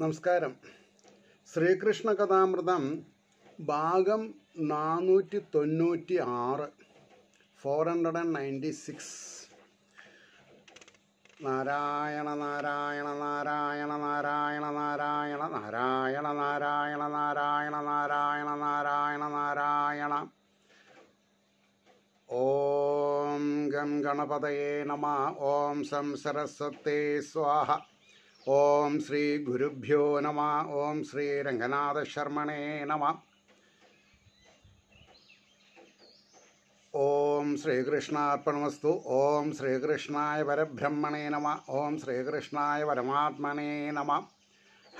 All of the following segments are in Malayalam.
നമസ്കാരം ശ്രീകൃഷ്ണ കഥാമൃതം ഭാഗം നാനൂറ്റി തൊണ്ണൂറ്റി ആറ് four hundred and ninety six Narayana Narayana Narayana Narayana Narayana Narayana Narayana Narayana Narayana Narayana Narayana ഓം ഗം ഗണപതയേ നമ ഓം സം സരസ്വത്തെ സ്വാഹ ഓം ശ്രീ ഗുരുഭ്യോ നമ ഓം ശ്രീ രംഗനാഥ ശർമ്മണേ നമ ഓം ശ്രീകൃഷ്ണാർപ്പണമസ്തു ഓം ശ്രീകൃഷ്ണായ പരബ്രഹ്മണേ നമ ഓം ശ്രീകൃഷ്ണായ പരമാത്മനേ നമ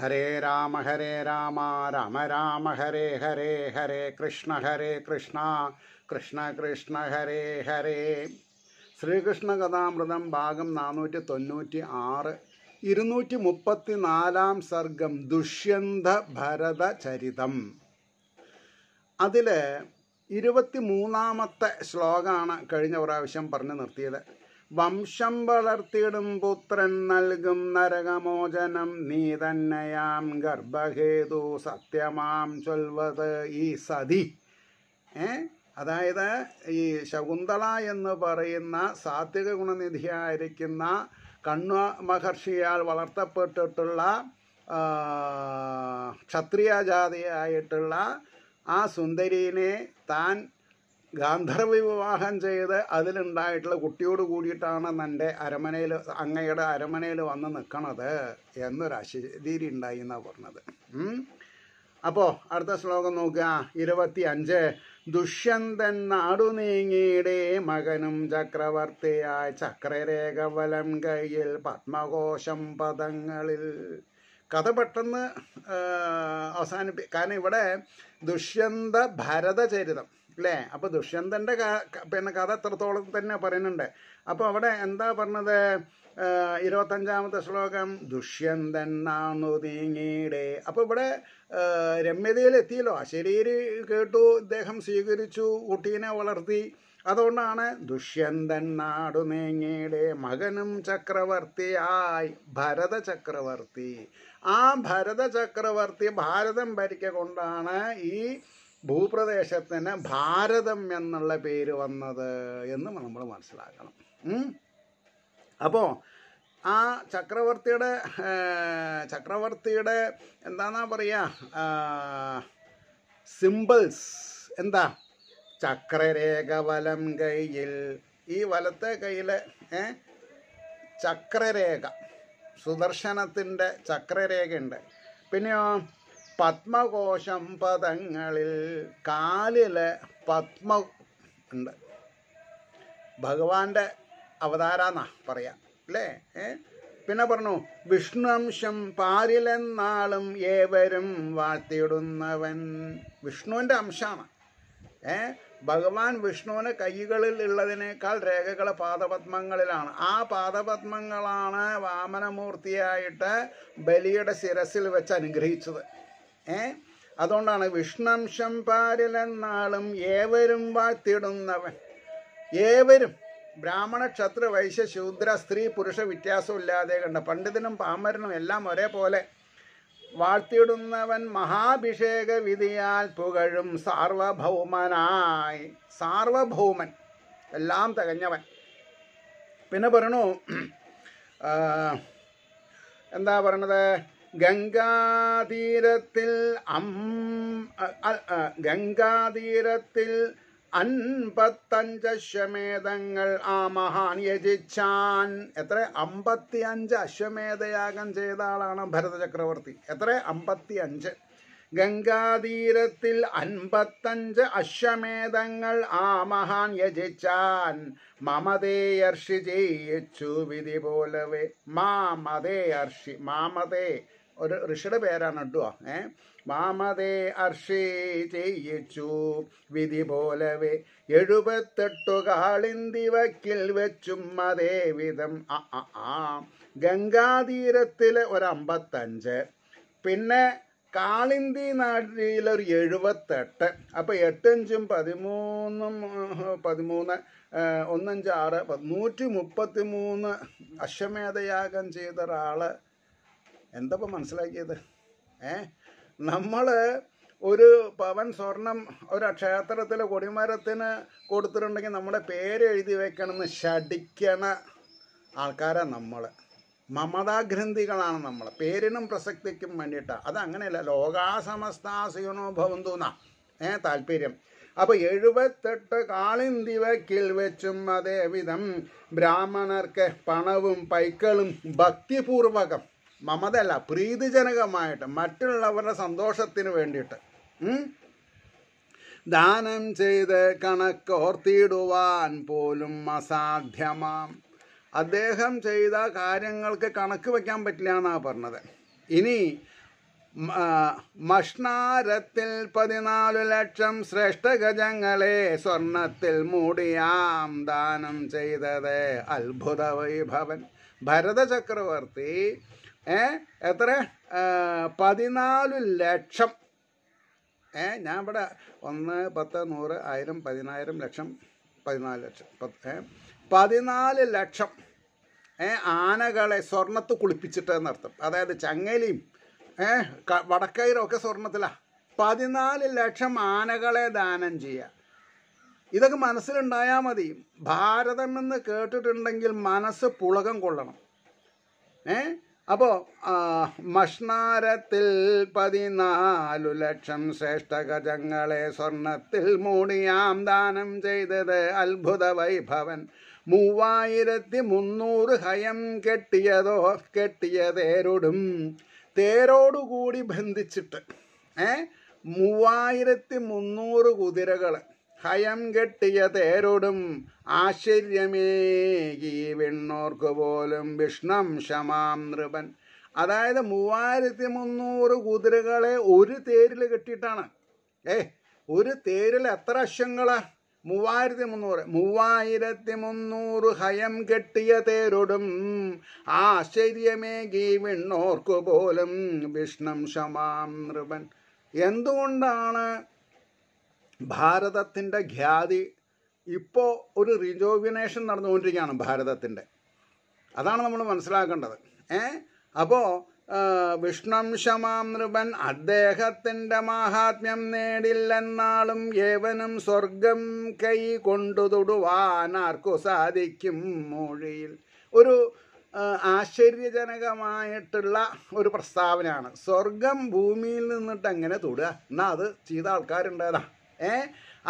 ഹരേ രാമ ഹരേ രാമ രാമ രാമ ഹരേ ഹരേ ഹരേ കൃഷ്ണ ഹരേ കൃഷ്ണ കൃഷ്ണ കൃഷ്ണ ഹരേ ഹരേ ശ്രീകൃഷ്ണ കഥാമൃതം ഭാഗം നാനൂറ്റി തൊണ്ണൂറ്റി ആറ് ഇരുന്നൂറ്റി മുപ്പത്തി നാലാം സർഗം ദുഷ്യന്ത ഭരത ചരിതം അതിൽ ഇരുപത്തി മൂന്നാമത്തെ ശ്ലോകമാണ് കഴിഞ്ഞ പ്രാവശ്യം പറഞ്ഞു നിർത്തിയത് വംശം വളർത്തിയിടും പുത്രൻ നൽകും നരകമോചനം നീ തന്നെയാം ഗർഭഹേതു സത്യമാം ചൊൽവത് ഈ സതി ഏ അതായത് ഈ ശകുന്തള എന്ന് പറയുന്ന സാത്വിക ഗുണനിധിയായിരിക്കുന്ന കണ്വ മഹർഷിയാൽ വളർത്തപ്പെട്ടിട്ടുള്ള ജാതിയായിട്ടുള്ള ആ സുന്ദരീനെ താൻ ഗാന്ധർവ വിവാഹം ചെയ്ത് അതിലുണ്ടായിട്ടുള്ള കുട്ടിയോട് കൂടിയിട്ടാണ് എൻ്റെ അരമനയിൽ അങ്ങയുടെ അരമനയിൽ വന്ന് നിൽക്കണത് എന്നൊരു അശ്വതിരി ഉണ്ടായി എന്നാണ് പറഞ്ഞത് അപ്പോൾ അടുത്ത ശ്ലോകം നോക്കുക ഇരുപത്തി അഞ്ച് ദുഷ്യന്തൻ നാടുനീങ്ങിയുടെ മകനും ചക്രവർത്തിയായ ചക്രരേഖവലം കയ്യിൽ പത്മകോശം പദങ്ങളിൽ കഥ പെട്ടെന്ന് അവസാനിപ്പി കാരണം ഇവിടെ ദുഷ്യന്ത ഭരതചരിതം അല്ലേ അപ്പോൾ ദുഷ്യന്തന്റെ പിന്നെ കഥ എത്രത്തോളം തന്നെ പറയുന്നുണ്ട് അപ്പോൾ അവിടെ എന്താ പറഞ്ഞത് ഇരുപത്തഞ്ചാമത്തെ ശ്ലോകം ദുഷ്യന്തൻ നാണുതീങ്ങീടെ അപ്പോൾ ഇവിടെ രമ്യതയിൽ എത്തിയല്ലോ അശരീരി കേട്ടു ഇദ്ദേഹം സ്വീകരിച്ചു കുട്ടീനെ വളർത്തി അതുകൊണ്ടാണ് ദുഷ്യന്തൻ നാടു നീങ്ങിയുടെ മകനും ചക്രവർത്തിയായി ഭരത ചക്രവർത്തി ആ ഭരത ചക്രവർത്തി ഭാരതം ഭരിക്ക ഈ ഭൂപ്രദേശത്തിന് ഭാരതം എന്നുള്ള പേര് വന്നത് എന്ന് നമ്മൾ മനസ്സിലാക്കണം അപ്പോൾ ആ ചക്രവർത്തിയുടെ ചക്രവർത്തിയുടെ എന്താണെന്നാ പറയുക സിമ്പിൾസ് എന്താ ചക്രരേഖ വലം കയ്യിൽ ഈ വലത്തെ കയ്യിൽ ചക്രരേഖ സുദർശനത്തിൻ്റെ ഉണ്ട് പിന്നെയോ പത്മകോശം പദങ്ങളിൽ കാലിലെ പത്മ ഉണ്ട് ഭഗവാന്റെ അവതാരാന്നാ പറയാ അല്ലേ പിന്നെ പറഞ്ഞു വിഷ്ണുവംശം പാരിലെന്നാളും ഏവരും വാഴ്ത്തിയിടുന്നവൻ വിഷ്ണുവിന്റെ അംശമാണ് ഏ ഭഗവാൻ വിഷ്ണുവിന് കൈകളിൽ ഉള്ളതിനേക്കാൾ രേഖകൾ പാദപത്മങ്ങളിലാണ് ആ പാദപത്മങ്ങളാണ് വാമനമൂർത്തിയായിട്ട് ബലിയുടെ ശിരസിൽ വെച്ച് അനുഗ്രഹിച്ചത് ഏ അതുകൊണ്ടാണ് വിഷ്ണംശം പാരിലെന്നാളും ഏവരും വാഴ്ത്തിടുന്നവൻ ഏവരും ബ്രാഹ്മണ ക്ഷത്ര വൈശ്യ ശൂദ്ര സ്ത്രീ പുരുഷ വ്യത്യാസമില്ലാതെ കണ്ട പണ്ഡിതനും പാമരനും എല്ലാം ഒരേപോലെ വാഴ്ത്തിയിടുന്നവൻ മഹാഭിഷേക വിധിയാൽ പുകഴും സാർവഭൗമനായി സാർവഭൗമൻ എല്ലാം തികഞ്ഞവൻ പിന്നെ പറയണു എന്താ പറയണത് ഗംഗാതീരത്തിൽ അം ഗംഗാതീരത്തിൽ അൻപത്തഞ്ച് അശ്വമേധങ്ങൾ ആ മഹാൻ യജിച്ചാൻ എത്ര അമ്പത്തി അഞ്ച് അശ്വമേധയാഗം ചെയ്ത ആളാണ് ഭരത ചക്രവർത്തി എത്ര അമ്പത്തി അഞ്ച് ഗംഗാതീരത്തിൽ അൻപത്തഞ്ച് അശ്വമേധങ്ങൾ ആ മഹാൻ യജിച്ചാൻ മമതേയർഷി ജയിച്ചു വിധി പോലവേ അർഷി മാമതേ ഒരു ഋഷിയുടെ പേരാണ് കേട്ടോ ഏ മാമതേ അർഷി ചെയ്യിച്ചു വിധി പോലവേ എഴുപത്തെട്ടു കാളിന്തി വക്കിൽ വെച്ചും അതേ വിധം ആ ആ ഗംഗാതീരത്തിലെ ഒരു അമ്പത്തഞ്ച് പിന്നെ കാളിന്തി നാട്ടിലൊരു എഴുപത്തെട്ട് അപ്പൊ എട്ടഞ്ചും പതിമൂന്നും പതിമൂന്ന് ഒന്നഞ്ചാറ് നൂറ്റി മുപ്പത്തി മൂന്ന് അശ്വമേധയാഗം ചെയ്ത ഒരാള് എന്തപ്പോൾ മനസ്സിലാക്കിയത് ഏ നമ്മൾ ഒരു പവൻ സ്വർണം ഒരു ക്ഷേത്രത്തിലെ കൊടിമരത്തിന് കൊടുത്തിട്ടുണ്ടെങ്കിൽ നമ്മുടെ പേര് എഴുതി വെക്കണമെന്ന് ഷടിക്കണ ആൾക്കാരാണ് നമ്മൾ മമതാഗ്രന്ഥികളാണ് നമ്മൾ പേരിനും പ്രസക്തിക്കും വേണ്ടിയിട്ടാണ് അത് അങ്ങനെയല്ല ലോകാസമസ്താസീനോ ഭവന്തൂന്ന ഏ താല്പര്യം അപ്പോൾ എഴുപത്തെട്ട് കാളിന്തിവക്കിൽ വെച്ചും അതേവിധം ബ്രാഹ്മണർക്ക് പണവും പൈക്കളും ഭക്തിപൂർവകം മമതല്ല പ്രീതിജനകമായിട്ട് മറ്റുള്ളവരുടെ സന്തോഷത്തിന് വേണ്ടിയിട്ട് ദാനം ചെയ്ത് കണക്കോർത്തിയിടുവാൻ പോലും അസാധ്യമാം അദ്ദേഹം ചെയ്ത കാര്യങ്ങൾക്ക് കണക്ക് വയ്ക്കാൻ പറ്റില്ല എന്നാ പറഞ്ഞത് ഇനി മഷ്ണാരത്തിൽ പതിനാലു ലക്ഷം ശ്രേഷ്ഠഗജങ്ങളെ സ്വർണത്തിൽ മൂടിയാം ദാനം ചെയ്തത് അത്ഭുത വൈഭവൻ ചക്രവർത്തി എത്ര പതിനാല് ലക്ഷം ഏ ഞാൻ ഇവിടെ ഒന്ന് പത്ത് നൂറ് ആയിരം പതിനായിരം ലക്ഷം പതിനാല് ലക്ഷം പത്ത് പതിനാല് ലക്ഷം ആനകളെ സ്വർണത്ത് കുളിപ്പിച്ചിട്ട് എന്നർത്ഥം അതായത് ഏ വടക്കൈരും ഒക്കെ സ്വർണത്തിലാ പതിനാല് ലക്ഷം ആനകളെ ദാനം ചെയ്യുക ഇതൊക്കെ മനസ്സിലുണ്ടായാൽ മതി ഭാരതമെന്ന് കേട്ടിട്ടുണ്ടെങ്കിൽ മനസ്സ് പുളകം കൊള്ളണം ഏ അപ്പോൾ മഷ്ണാരത്തിൽ പതിനാലു ലക്ഷം ശ്രേഷ്ഠ ഗജങ്ങളെ സ്വർണത്തിൽ മൂടിയാം ദാനം ചെയ്തത് അത്ഭുത വൈഭവൻ മൂവായിരത്തി മുന്നൂറ് ഹയം കെട്ടിയതോ കെട്ടിയ തേരോടും തേരോടുകൂടി ബന്ധിച്ചിട്ട് ഏ മൂവായിരത്തി മുന്നൂറ് കുതിരകൾ ഹയം കെട്ടിയ തേരോടും ആശ്ചര്യമേകി വിണ്ണോർക്ക് പോലും വിഷ്ണം ശമാം നൃപൻ അതായത് മൂവായിരത്തി മുന്നൂറ് കുതിരകളെ ഒരു തേരിൽ കെട്ടിയിട്ടാണ് ഏ ഒരു തേരിൽ എത്ര അശ്വങ്ങളാ മൂവായിരത്തി മുന്നൂറ് മൂവായിരത്തി മുന്നൂറ് ഹയം കെട്ടിയ തേരോടും ആശ്ചര്യമേകി വിണ്ണോർക്കു പോലും വിഷ്ണം ശമാം നൃപൻ എന്തുകൊണ്ടാണ് ഭാരതത്തിൻ്റെ ഖ്യാതി ഇപ്പോൾ ഒരു റിജോവിനേഷൻ നടന്നുകൊണ്ടിരിക്കുകയാണ് ഭാരതത്തിൻ്റെ അതാണ് നമ്മൾ മനസ്സിലാക്കേണ്ടത് ഏ അപ്പോൾ വിഷ്ണംശമാം ശമാം നൃപൻ അദ്ദേഹത്തിൻ്റെ മാഹാത്മ്യം നേടില്ലെന്നാളും ഏവനും സ്വർഗം കൈ കൊണ്ടു തൊടുവാൻ ആർക്കു സാധിക്കും മൊഴിയിൽ ഒരു ആശ്ചര്യജനകമായിട്ടുള്ള ഒരു പ്രസ്താവനയാണ് സ്വർഗം ഭൂമിയിൽ നിന്നിട്ട് എങ്ങനെ തൊടുക എന്നാൽ അത് ചെയ്ത ആൾക്കാരുണ്ടേതാണ് ഏ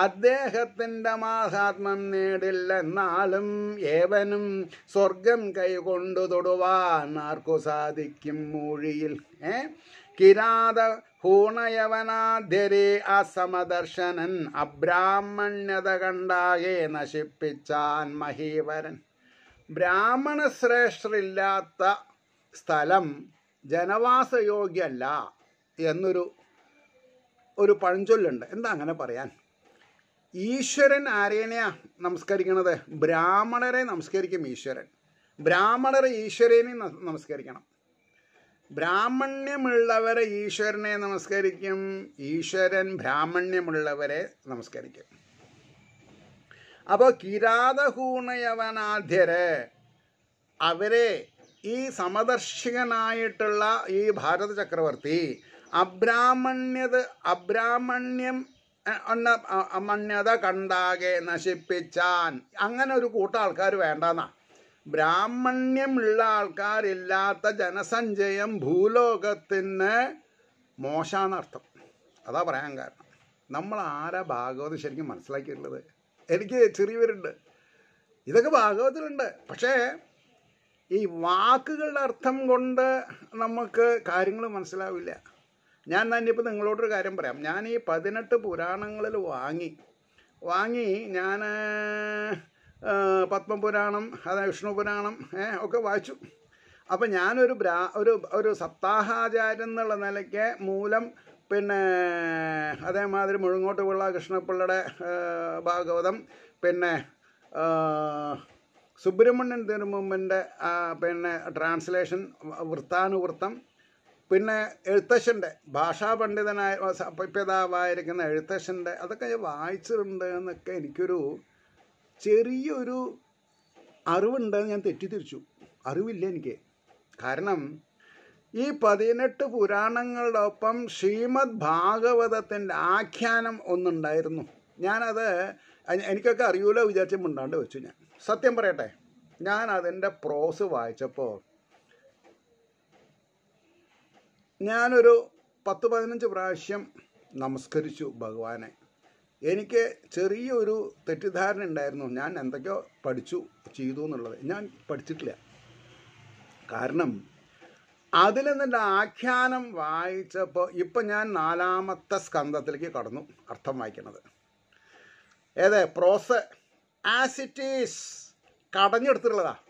അദ്ദേഹത്തിൻ്റെ മാഹാത്മ്യം നേടില്ല എന്നാലും ഏവനും സ്വർഗം കൈകൊണ്ടു തൊടുവാൻ ആർക്കു സാധിക്കും മൂഴിയിൽ ഏ കിരാത ഹൂണയവനാധ്യരെ അസമദർശനൻ അബ്രാഹ്മണ്യത കണ്ടാകെ നശിപ്പിച്ചാൻ മഹീവരൻ ബ്രാഹ്മണ ശ്രേഷ്ഠരില്ലാത്ത സ്ഥലം ജനവാസയോഗ്യല്ല എന്നൊരു ഒരു പഴഞ്ചൊല്ലുണ്ട് എന്താ അങ്ങനെ പറയാൻ ഈശ്വരൻ ആരേനെയാ നമസ്കരിക്കണത് ബ്രാഹ്മണരെ നമസ്കരിക്കും ഈശ്വരൻ ബ്രാഹ്മണർ ഈശ്വരനെ നമസ്കരിക്കണം ബ്രാഹ്മണ്യമുള്ളവരെ ഈശ്വരനെ നമസ്കരിക്കും ഈശ്വരൻ ബ്രാഹ്മണ്യമുള്ളവരെ നമസ്കരിക്കും അപ്പോൾ കിരാതഹൂണയവനാധ്യര് അവരെ ഈ സമദർശികനായിട്ടുള്ള ഈ ഭാരത ചക്രവർത്തി അബ്രാഹ്മണ്യത് അബ്രാഹ്മണ്യം മണ്യത കണ്ടാകെ നശിപ്പിച്ചാൻ അങ്ങനെ ഒരു കൂട്ടം ആൾക്കാർ വേണ്ടെന്നാ ബ്രാഹ്മണ്യമുള്ള ആൾക്കാരില്ലാത്ത ജനസഞ്ചയം ഭൂലോകത്തിന് മോശാന്നർത്ഥം അതാ പറയാൻ കാരണം നമ്മൾ ആരാ ഭാഗവത് ശരിക്കും മനസ്സിലാക്കിയിട്ടുള്ളത് എനിക്ക് ചെറിയവരുണ്ട് ഇതൊക്കെ ഭാഗവതത്തിലുണ്ട് പക്ഷേ ഈ വാക്കുകളുടെ അർത്ഥം കൊണ്ട് നമുക്ക് കാര്യങ്ങൾ മനസ്സിലാവില്ല ഞാൻ തന്നെ ഇപ്പോൾ നിങ്ങളോടൊരു കാര്യം പറയാം ഞാൻ ഈ പതിനെട്ട് പുരാണങ്ങളിൽ വാങ്ങി വാങ്ങി ഞാൻ പത്മപുരാണം അതായത് വിഷ്ണു പുരാണം ഒക്കെ വായിച്ചു അപ്പം ഞാനൊരു ബ്രാ ഒരു ഒരു സപ്താഹാചാര്യം എന്നുള്ള നിലയ്ക്ക് മൂലം പിന്നെ അതേമാതിരി മുഴുങ്ങോട്ട് പിള്ള കൃഷ്ണപിള്ളയുടെ ഭാഗവതം പിന്നെ സുബ്രഹ്മണ്യൻ തിരുമുമ്പിൻ്റെ പിന്നെ ട്രാൻസ്ലേഷൻ വൃത്താനുവൃത്തം പിന്നെ എഴുത്തശ്ശൻ്റെ ഭാഷാ പണ്ഡിതനായ പിതാവായിരിക്കുന്ന എഴുത്തശ്ശൻ്റെ അതൊക്കെ ഞാൻ വായിച്ചിട്ടുണ്ട് എന്നൊക്കെ എനിക്കൊരു ചെറിയൊരു അറിവുണ്ടെന്ന് ഞാൻ തെറ്റിദ്ധരിച്ചു അറിവില്ല എനിക്ക് കാരണം ഈ പതിനെട്ട് പുരാണങ്ങളുടെ ഒപ്പം ശ്രീമദ് ഭാഗവതത്തിൻ്റെ ആഖ്യാനം ഒന്നുണ്ടായിരുന്നു ഞാനത് എനിക്കൊക്കെ അറിയൂല വിചാരിച്ച് മുണ്ടാണ്ട് വെച്ചു ഞാൻ സത്യം പറയട്ടെ ഞാൻ അതിൻ്റെ പ്രോസ് വായിച്ചപ്പോൾ ഞാനൊരു പത്ത് പതിനഞ്ച് പ്രാവശ്യം നമസ്കരിച്ചു ഭഗവാനെ എനിക്ക് ചെറിയൊരു തെറ്റിദ്ധാരണ ഉണ്ടായിരുന്നു ഞാൻ എന്തൊക്കെയോ പഠിച്ചു ചെയ്തു എന്നുള്ളത് ഞാൻ പഠിച്ചിട്ടില്ല കാരണം അതിൽ നിന്നെ ആഖ്യാനം വായിച്ചപ്പോൾ ഇപ്പം ഞാൻ നാലാമത്തെ സ്കന്ധത്തിലേക്ക് കടന്നു അർത്ഥം വായിക്കുന്നത് ഏതെ പ്രോസ് ആസ് ഇറ്റ് ഈസ് കടഞ്ഞെടുത്തിട്ടുള്ളതാണ്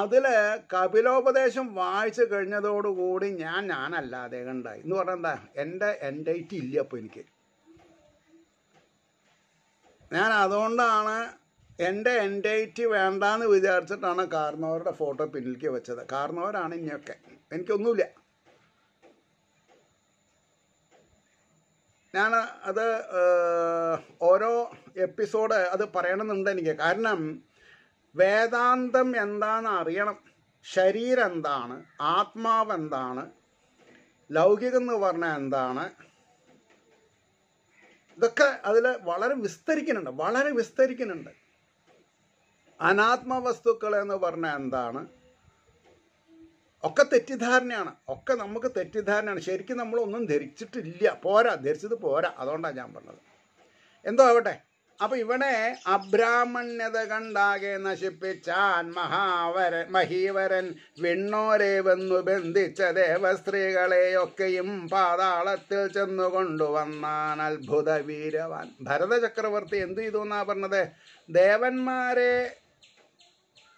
അതിൽ കപിലോപദേശം വായിച്ചു കഴിഞ്ഞതോടുകൂടി ഞാൻ അദ്ദേഹം ഉണ്ടായി എന്ന് പറഞ്ഞാൽ എന്താ എൻ്റെ എൻ്റൈറ്റ് ഇല്ല അപ്പോൾ എനിക്ക് ഞാൻ അതുകൊണ്ടാണ് എൻ്റെ എൻ്റൈറ്റി വേണ്ടാന്ന് വിചാരിച്ചിട്ടാണ് കാർന്നവരുടെ ഫോട്ടോ പിന്നിലേക്ക് വെച്ചത് കാർന്നവരാണ് ഇനിയൊക്കെ എനിക്കൊന്നുമില്ല ഞാൻ അത് ഓരോ എപ്പിസോഡ് അത് പറയണമെന്നുണ്ട് എനിക്ക് കാരണം വേദാന്തം എന്താണെന്ന് അറിയണം ശരീരം എന്താണ് ആത്മാവ് എന്താണ് ലൗകികം എന്ന് പറഞ്ഞാൽ എന്താണ് ഇതൊക്കെ അതിൽ വളരെ വിസ്തരിക്കുന്നുണ്ട് വളരെ വിസ്തരിക്കുന്നുണ്ട് അനാത്മ വസ്തുക്കൾ എന്ന് പറഞ്ഞാൽ എന്താണ് ഒക്കെ തെറ്റിദ്ധാരണയാണ് ഒക്കെ നമുക്ക് തെറ്റിദ്ധാരണയാണ് ശരിക്കും നമ്മളൊന്നും ധരിച്ചിട്ടില്ല പോരാ ധരിച്ചത് പോരാ അതുകൊണ്ടാണ് ഞാൻ പറഞ്ഞത് എന്തോ ആവട്ടെ അപ്പൊ ഇവിടെ അബ്രാഹ്മണ്യത കണ്ടാകെ നശിപ്പിച്ചാൻ മഹാവരൻ മഹീവരൻ വിണ്ണോരെ വന്നു ബന്ധിച്ച ദേവസ്ത്രീകളെയൊക്കെയും പാതാളത്തിൽ ചെന്നുകൊണ്ടുവന്നാൻ അത്ഭുത വീരവാൻ ഭരതചക്രവർത്തി എന്തു ചെയ്തു എന്നാ പറഞ്ഞത് ദേവന്മാരെ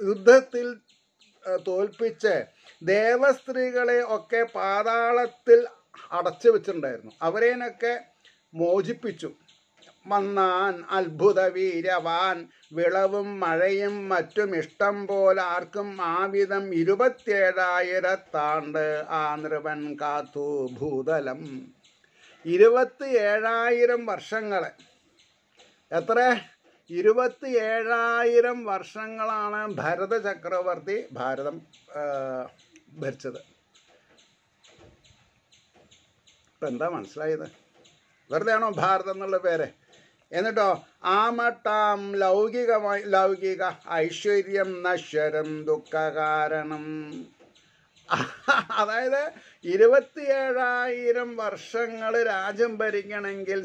യുദ്ധത്തിൽ തോൽപ്പിച്ച് ദേവസ്ത്രീകളെ ഒക്കെ പാതാളത്തിൽ അടച്ചു വെച്ചിട്ടുണ്ടായിരുന്നു അവരേനൊക്കെ മോചിപ്പിച്ചു വന്നാൻ അത്ഭുത വീരവാൻ വിളവും മഴയും മറ്റും ഇഷ്ടം പോലെ ആർക്കും ആവിധം ഇരുപത്തിയേഴായിരത്താണ്ട് ആ നൃവൻ കാത്തു ഭൂതലം ഇരുപത്തി ഏഴായിരം വർഷങ്ങളെ എത്ര ഇരുപത്തി ഏഴായിരം വർഷങ്ങളാണ് ഭരത ചക്രവർത്തി ഭാരതം ഭരിച്ചത് ഇപ്പം എന്താ മനസ്സിലായത് വെറുതെയാണോ ഭാരതം എന്നുള്ള പേരെ എന്നിട്ടോ ആമട്ടാം ലൗകികമായി ലൗകിക ഐശ്വര്യം നശ്വരം ദുഃഖകാരണം അതായത് ഇരുപത്തിയേഴായിരം വർഷങ്ങൾ രാജ്യം ഭരിക്കണമെങ്കിൽ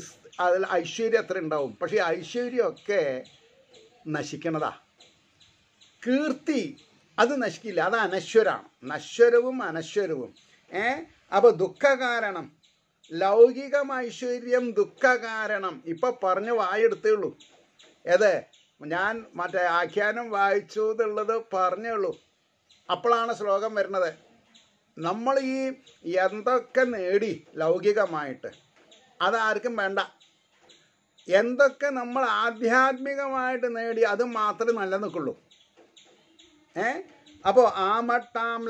അതിൽ ഐശ്വര്യം അത്ര ഉണ്ടാവും പക്ഷേ ഐശ്വര്യമൊക്കെ നശിക്കണതാ കീർത്തി അത് നശിക്കില്ല അത് അനശ്വരാണ് നശ്വരവും അനശ്വരവും ഏ അപ്പോൾ ദുഃഖകാരണം ലൗകികം ഐശ്വര്യം ദുഃഖ കാരണം ഇപ്പൊ പറഞ്ഞു വായെടുത്തേ ഉള്ളൂ ഞാൻ മറ്റേ ആഖ്യാനം വായിച്ചു എന്നുള്ളത് പറഞ്ഞേ ഉള്ളൂ അപ്പോഴാണ് ശ്ലോകം വരുന്നത് നമ്മൾ ഈ എന്തൊക്കെ നേടി ലൗകികമായിട്ട് അതാർക്കും വേണ്ട എന്തൊക്കെ നമ്മൾ ആധ്യാത്മികമായിട്ട് നേടി അത് മാത്രമേ നിൽക്കുള്ളൂ ഏ മട്ടാം ആമട്ടാം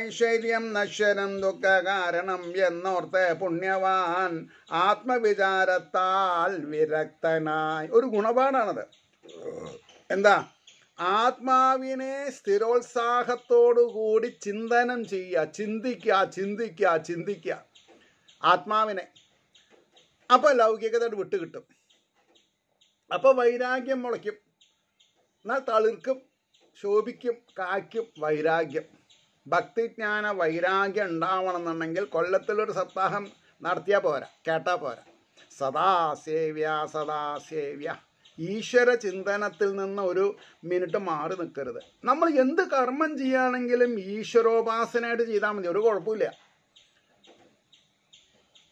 ഐശ്വര്യം നശ്വരം ദുഃഖകാരണം എന്നോർത്ത് പുണ്യവാൻ ആത്മവിചാരത്താൽ വിരക്തനായി ഒരു ഗുണപാടാണത് എന്താ ആത്മാവിനെ സ്ഥിരോത്സാഹത്തോടുകൂടി ചിന്തനം ചെയ്യുക ചിന്തിക്കുക ചിന്തിക്കുക ചിന്തിക്കുക ആത്മാവിനെ അപ്പോൾ ലൗകികതയോട് വിട്ടുകിട്ടും അപ്പോൾ വൈരാഗ്യം മുളയ്ക്കും എന്നാൽ തളിർക്കും ശോഭിക്കും കായ്ക്കും വൈരാഗ്യം ഭക്തിജ്ഞാന വൈരാഗ്യം ഉണ്ടാവണമെന്നുണ്ടെങ്കിൽ കൊല്ലത്തിലൊരു സപ്താഹം നടത്തിയാൽ പോരാ കേട്ടാൽ പോരാ സദാ സേവ്യ സദാ സേവ്യ ഈശ്വര ചിന്തനത്തിൽ നിന്ന് ഒരു മിനിറ്റ് മാറി നിൽക്കരുത് നമ്മൾ എന്ത് കർമ്മം ചെയ്യുകയാണെങ്കിലും ഈശ്വരോപാസനയായിട്ട് ചെയ്താൽ മതി ഒരു കുഴപ്പമില്ല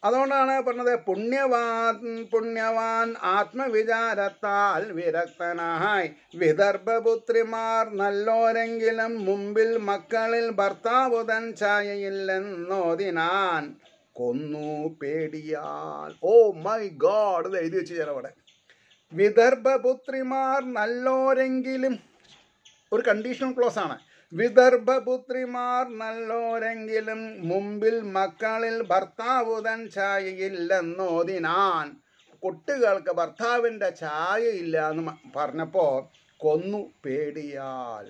അതുകൊണ്ടാണ് പറഞ്ഞത് പുണ്യവാൻ പുണ്യവാൻ ആത്മവിചാരത്താൽ വിരക്തനായി വിദർഭപുത്രിമാർ നല്ലോരെങ്കിലും മുമ്പിൽ മക്കളിൽ ഭർത്താവുതൻ ചായയില്ലെന്നോതിനാൻ കൊന്നു പേടിയാൽ ഓ മൈ ഗോഡ് ഇത് എഴുതി വെച്ച് ചേരവിടെ വിദർഭപുത്രിമാർ നല്ലോരെങ്കിലും ഒരു കണ്ടീഷണൽ ക്ലോസ് ആണ് വിദർഭപുത്രിമാർ നല്ലോരെങ്കിലും മുമ്പിൽ മക്കളിൽ ഭർത്താവു തൻ ഛായയില്ലെന്നോതിനാൻ കുട്ടികൾക്ക് ഭർത്താവിൻ്റെ ഛായയില്ല എന്ന് പറഞ്ഞപ്പോ കൊന്നു പേടിയാൽ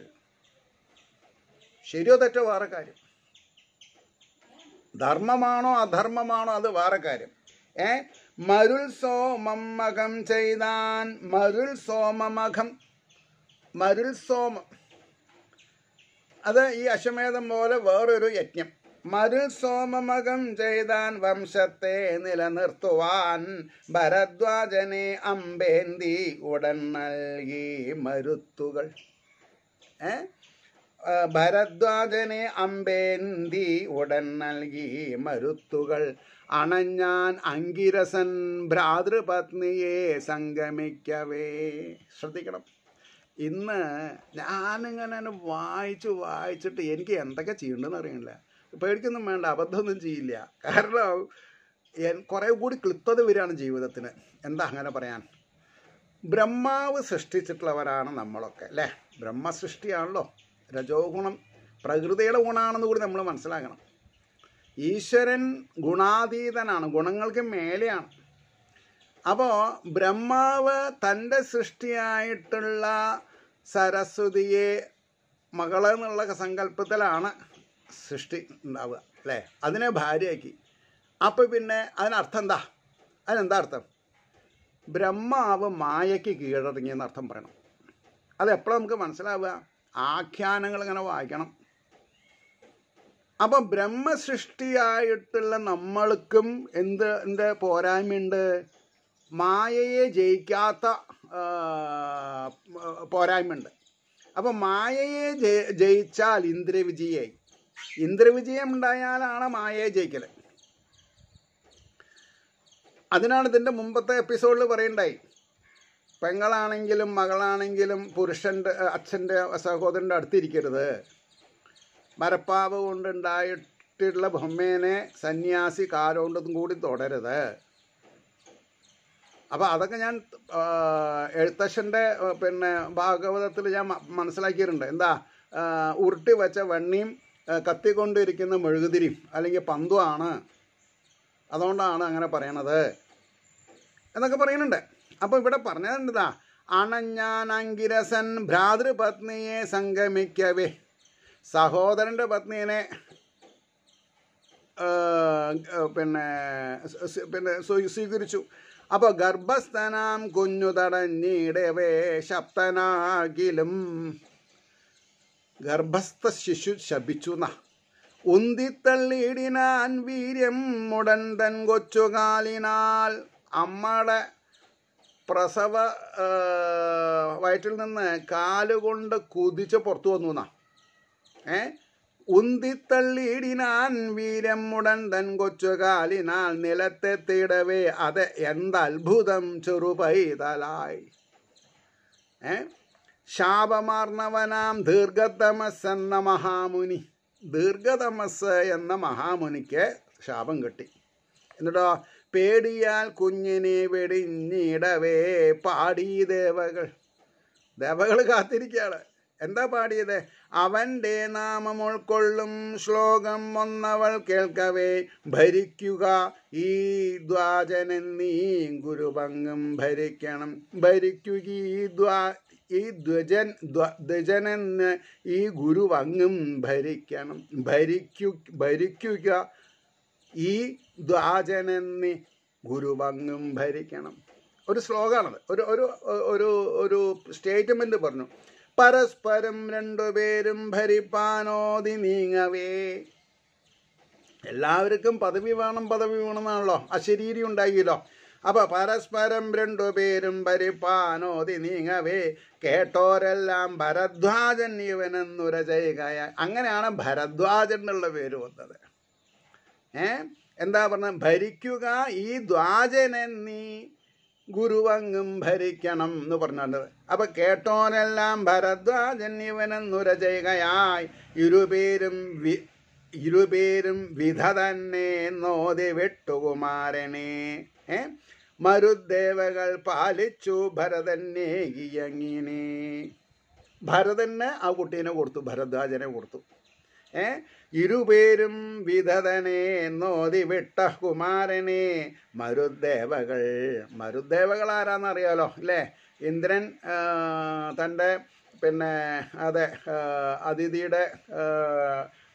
ശരിയോ തെറ്റോ വേറെ കാര്യം ധർമ്മമാണോ അധർമ്മമാണോ അത് വേറെ കാര്യം ഏ മരുൾ മകം ചെയ്താൻ മരുൾ സോമമകം മരുൾ സോമം അത് ഈ അശ്വമേധം പോലെ വേറൊരു യജ്ഞം മരു സോമമകം ചെയ്താൻ വംശത്തെ നിലനിർത്തുവാൻ ഭരദ്വാജനെ അമ്പേന്തി ഉടൻ നൽകി മരുത്തുകൾ ഏ ഭരദ്വാജനെ അമ്പേന്തി ഉടൻ നൽകി മരുത്തുകൾ അണഞ്ഞാൻ അങ്കിരസൻ ഭ്രാതൃപത്നിയെ സംഗമിക്കവേ ശ്രദ്ധിക്കണം ഇന്ന് ഞാനിങ്ങനെ വായിച്ച് വായിച്ചിട്ട് എനിക്ക് എന്തൊക്കെ ചെയ്യണ്ടെന്ന് അറിയില്ല പേടിക്കൊന്നും വേണ്ട അബദ്ധമൊന്നും ചെയ്യില്ല കാരണം കുറെ കൂടി ക്ലിപ്തത വരികയാണ് ജീവിതത്തിന് എന്താ അങ്ങനെ പറയാൻ ബ്രഹ്മാവ് സൃഷ്ടിച്ചിട്ടുള്ളവരാണ് നമ്മളൊക്കെ അല്ലേ സൃഷ്ടിയാണല്ലോ രജോ ഗുണം പ്രകൃതിയുടെ ഗുണമാണെന്ന് കൂടി നമ്മൾ മനസ്സിലാക്കണം ഈശ്വരൻ ഗുണാതീതനാണ് ഗുണങ്ങൾക്ക് മേലെയാണ് അപ്പോൾ ബ്രഹ്മാവ് തൻ്റെ സൃഷ്ടിയായിട്ടുള്ള സരസ്വതിയെ മകളെന്നുള്ള സങ്കല്പത്തിലാണ് സൃഷ്ടി ഉണ്ടാവുക അല്ലേ അതിനെ ഭാര്യയാക്കി അപ്പോൾ പിന്നെ അതിനർത്ഥം എന്താ അതിനെന്താ അർത്ഥം ബ്രഹ്മാവ് മായയ്ക്ക് കീഴടങ്ങിയെന്ന് അർത്ഥം പറയണം അതെപ്പോഴും നമുക്ക് മനസ്സിലാവുക ആഖ്യാനങ്ങൾ ഇങ്ങനെ വായിക്കണം അപ്പം ബ്രഹ്മസൃഷ്ടിയായിട്ടുള്ള നമ്മൾക്കും എന്ത് എന്ത് പോരായ്മയുണ്ട് മായയെ ജയിക്കാത്ത പോരായ്മയുണ്ട് അപ്പോൾ മായയെ ജയിച്ചാൽ ഇന്ദ്രവിജയായി ഇന്ദ്രവിജയം ഉണ്ടായാലാണ് മായയെ ജയിക്കൽ അതിനാണ് ഇതിൻ്റെ മുമ്പത്തെ എപ്പിസോഡിൽ പറയണ്ടായി പെങ്ങളാണെങ്കിലും മകളാണെങ്കിലും പുരുഷൻ്റെ അച്ഛൻ്റെ സഹോദരൻ്റെ അടുത്തിരിക്കരുത് മരപ്പാവ് കൊണ്ടുണ്ടായിട്ടുള്ള ബൊമ്മേനെ സന്യാസി കാലുകൊണ്ടതും കൂടി തുടരുത് അപ്പോൾ അതൊക്കെ ഞാൻ എഴുത്തച്ഛൻ്റെ പിന്നെ ഭാഗവതത്തിൽ ഞാൻ മനസ്സിലാക്കിയിട്ടുണ്ട് എന്താ ഉരുട്ടി വെച്ച വെണ്ണിയും കത്തിക്കൊണ്ടിരിക്കുന്ന മെഴുകുതിരിയും അല്ലെങ്കിൽ പന്തുമാണ് അതുകൊണ്ടാണ് അങ്ങനെ പറയണത് എന്നൊക്കെ പറയുന്നുണ്ട് അപ്പോൾ ഇവിടെ പറഞ്ഞതാ അണഞ്ഞാനങ്കിരസൻ ഭ്രാതൃപത്നിയെ സംഗമിക്കവേ സഹോദരൻ്റെ പത്നിയെ പിന്നെ പിന്നെ സ്വീകരിച്ചു അപ്പോൾ ഗർഭസ്ഥനാം കുഞ്ഞു തടഞ്ഞിടവേ ശബ്ദനാകിലും ഗർഭസ്ഥ ശിശു ശപിച്ചു ന ഉന്തിത്തള്ളിയിടിനാൻ വീര്യം ഉടൻ തൻ കൊച്ചുകാലിനാൽ അമ്മയുടെ പ്രസവ വയറ്റിൽ നിന്ന് കാലുകൊണ്ട് കുതിച്ച് പുറത്തു വന്നു എന്നാ ഏഹ് ഉന്തിത്തള്ളിയിടിനാൻ വീരമുടൻ തൻ കൊച്ചുകാലിനാൽ തീടവേ അത് എന്തത്ഭുതം ചെറുപൈതലായി ഏ ശാപമാർന്നവനാം ദീർഘതമസ് എന്ന മഹാമുനി ദീർഘതമസ് എന്ന മഹാമുനിക്ക് ശാപം കിട്ടി എന്നിട്ടോ പേടിയാൽ കുഞ്ഞിനെ വെടിഞ്ഞിടവേ പാടി ദേവകൾ ദേവകൾ കാത്തിരിക്കുകയാണ് എന്താ പാടിയത് അവൻ്റെ നാമം ഉൾക്കൊള്ളും ശ്ലോകം ഒന്നവൾ കേൾക്കവേ ഭരിക്കുക ഈ ദ്വാജനൻ നീ ഗുരുപങ്കും ഭരിക്കണം ഭരിക്കുക ഈ ദ്വാ ഈ ധ്വജൻ ധ്വജനെന്ന് ഈ ഗുരുവങ്ങും ഭരിക്കണം ഭരിക്കു ഭരിക്കുക ഈ ദ്വാജനെന്ന് ഗുരുവങ്ങും ഭരിക്കണം ഒരു ശ്ലോകമാണത് ഒരു ഒരു ഒരു ഒരു സ്റ്റേറ്റ്മെൻറ്റ് പറഞ്ഞു പരസ്പരം രണ്ടുപേരും ഭരിപ്പാനോതി നീങ്ങവേ എല്ലാവർക്കും പദവി വേണം പദവി വേണമെന്നാണല്ലോ അശരീരി ഉണ്ടായില്ലോ അപ്പൊ പരസ്പരം രണ്ടുപേരും ഭരിപ്പാനോതി നീങ്ങവേ കേട്ടോരെല്ലാം ഭരദ്വാജൻ ഇവനെന്നുരചയുകയ അങ്ങനെയാണ് ഭരദ്വാജൻ എന്നുള്ള പേര് വന്നത് ഏ എന്താ പറഞ്ഞ ഭരിക്കുക ഈ ദ്വാജനെന്നീ ഗുരുവങ്ങും ഭരിക്കണം എന്ന് പറഞ്ഞാണ്ട് അപ്പൊ കേട്ടോനെല്ലാം ഭരദ്വാജൻ ഇവനെന്നുരചയുകയായി ഇരുപേരും ഇരുപേരും വിധ തന്നെ നോതി വെട്ടുകുമാരനെ ഏ മരുദേവകൾ പാലിച്ചു ഭരതന്നെ ഇയങ്ങിനെ ഭരതന്നെ ആ കുട്ടീനെ കൊടുത്തു ഭരദ്വാജനെ കൊടുത്തു ഏ ഇരുപേരും വിധതനെ നോതി വിട്ട കുമാരനെ മരുദേവകൾ മരുദേവകൾ ആരാന്ന് അറിയാലോ അല്ലേ ഇന്ദ്രൻ തൻ്റെ പിന്നെ അതെ അതിഥിയുടെ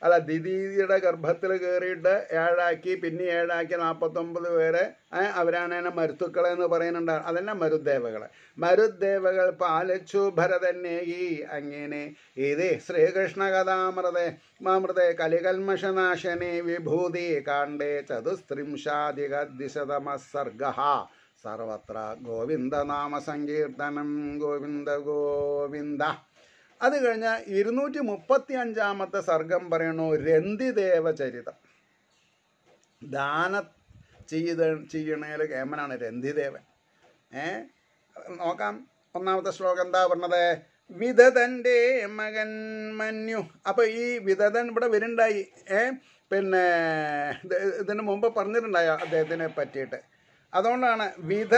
അല്ല ദിദീതിയുടെ ഗർഭത്തിൽ കയറിയിട്ട് ഏഴാക്കി പിന്നെ ഏഴാക്കി നാൽപ്പത്തൊമ്പത് പേരെ അവരാണ് എന്നെ മരുത്തുക്കളെ എന്ന് പറയുന്നുണ്ട് അതന്നെ മരുദേവകളെ മരുദ്ദേവകൾ പാലിച്ചു ഭരതന്നേകി അങ്ങനെ ഇത് ശ്രീകൃഷ്ണ കഥാമൃതേ മാമൃതേ കലികൽമഷനാശനെ വിഭൂതി കാണ്ടേ ചതുസ്ത്രിംശാധിക സർഗ സർവത്ര നാമ സങ്കീർത്തനം ഗോവിന്ദ ഗോവിന്ദ അത് കഴിഞ്ഞാൽ ഇരുന്നൂറ്റി മുപ്പത്തി അഞ്ചാമത്തെ സർഗം പറയണു ചരിതം ദാന ചെയ്ത ചെയ്യണേൽ കേമനാണ് രന്തിദേവൻ ഏ നോക്കാം ഒന്നാമത്തെ ശ്ലോകം എന്താ പറഞ്ഞത് വിധതൻ്റെ മകൻ മന്യു അപ്പോൾ ഈ വിധതൻ ഇവിടെ വരുണ്ടായി ഏ പിന്നെ ഇതിന് മുമ്പ് പറഞ്ഞിട്ടുണ്ടായോ അദ്ദേഹത്തിനെ പറ്റിയിട്ട് അതുകൊണ്ടാണ് വിധ